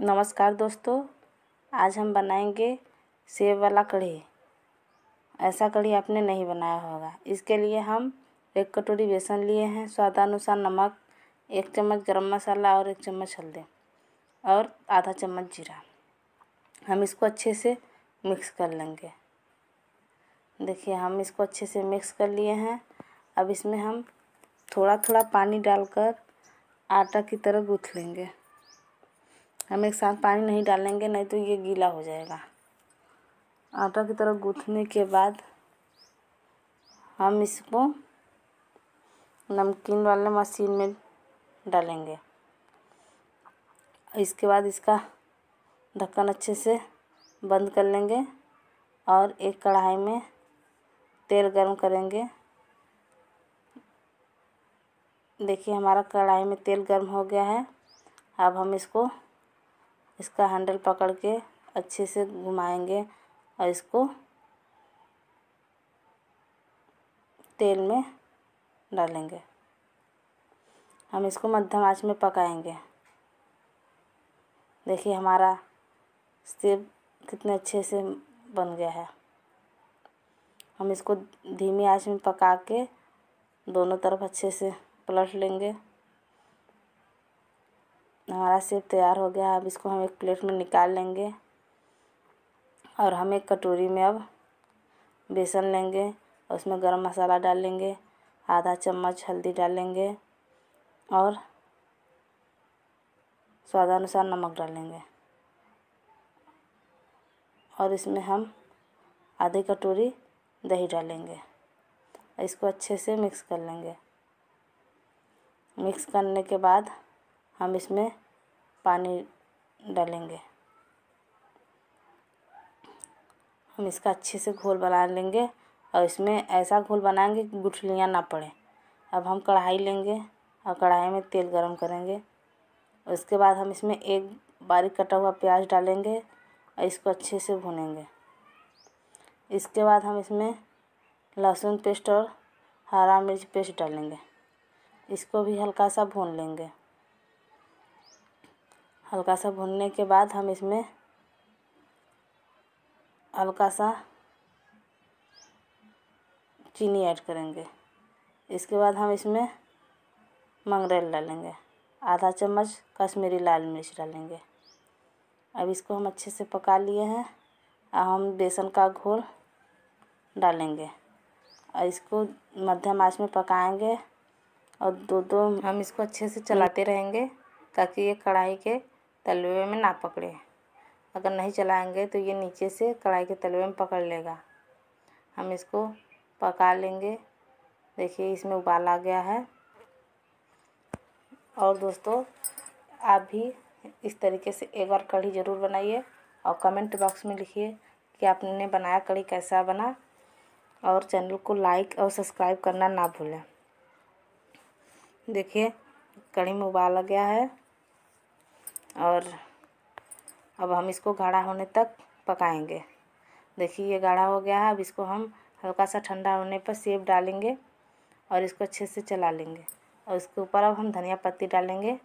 नमस्कार दोस्तों आज हम बनाएंगे सेब वाला कढ़ी ऐसा कढ़ी आपने नहीं बनाया होगा इसके लिए हम एक कटोरी बेसन लिए हैं स्वादानुसार नमक एक चम्मच गरम मसाला और एक चम्मच हल्दी और आधा चम्मच जीरा हम इसको अच्छे से मिक्स कर लेंगे देखिए हम इसको अच्छे से मिक्स कर लिए हैं अब इसमें हम थोड़ा थोड़ा पानी डालकर आटा की तरह गूँथ लेंगे हम एक साथ पानी नहीं डालेंगे नहीं तो ये गीला हो जाएगा आटा की तरह गूँथने के बाद हम इसको नमकीन वाला मशीन में डालेंगे इसके बाद इसका ढक्कन अच्छे से बंद कर लेंगे और एक कढ़ाई में तेल गर्म करेंगे देखिए हमारा कढ़ाई में तेल गर्म हो गया है अब हम इसको इसका हैंडल पकड़ के अच्छे से घुमाएंगे और इसको तेल में डालेंगे हम इसको मध्यम आंच में पकाएंगे देखिए हमारा सेब कितने अच्छे से बन गया है हम इसको धीमी आंच में पका के दोनों तरफ अच्छे से पलट लेंगे हमारा सेब तैयार हो गया अब इसको हम एक प्लेट में निकाल लेंगे और हम एक कटोरी में अब बेसन लेंगे और उसमें गरम मसाला डालेंगे आधा चम्मच हल्दी डालेंगे और स्वादानुसार नमक डालेंगे और इसमें हम आधी कटोरी दही डालेंगे इसको अच्छे से मिक्स कर लेंगे मिक्स करने के बाद हम इसमें पानी डालेंगे हम इसका अच्छे से घोल बना लेंगे और इसमें ऐसा घोल बनाएंगे कि गुठलियाँ ना पड़े अब हम कढ़ाई लेंगे और कढ़ाई में तेल गरम करेंगे उसके बाद हम इसमें एक बारीक कटा हुआ प्याज डालेंगे और इसको अच्छे से भुनेंगे इसके बाद हम इसमें लहसुन पेस्ट और हरा मिर्च पेस्ट डालेंगे इसको भी हल्का सा भून लेंगे हल्का सा भुनने के बाद हम इसमें हल्का सा चीनी ऐड करेंगे इसके बाद हम इसमें मंगरेल डालेंगे आधा चम्मच कश्मीरी लाल मिर्च डालेंगे अब इसको हम अच्छे से पका लिए हैं अब हम बेसन का घोल डालेंगे और इसको मध्यम आंच में पकाएंगे और दो दो हम इसको अच्छे से चलाते रहेंगे ताकि ये कढ़ाई के तलवे में ना पकड़े अगर नहीं चलाएंगे तो ये नीचे से कढ़ाई के तलवे में पकड़ लेगा हम इसको पका लेंगे देखिए इसमें उबाल आ गया है और दोस्तों आप भी इस तरीके से एक बार कढ़ी ज़रूर बनाइए और कमेंट बॉक्स में लिखिए कि आपने बनाया कढ़ी कैसा बना और चैनल को लाइक और सब्सक्राइब करना ना भूलें देखिए कढ़ी में उबाल गया है और अब हम इसको गाढ़ा होने तक पकाएंगे देखिए ये गाढ़ा हो गया है अब इसको हम हल्का सा ठंडा होने पर सेब डालेंगे और इसको अच्छे से चला लेंगे और इसके ऊपर अब हम धनिया पत्ती डालेंगे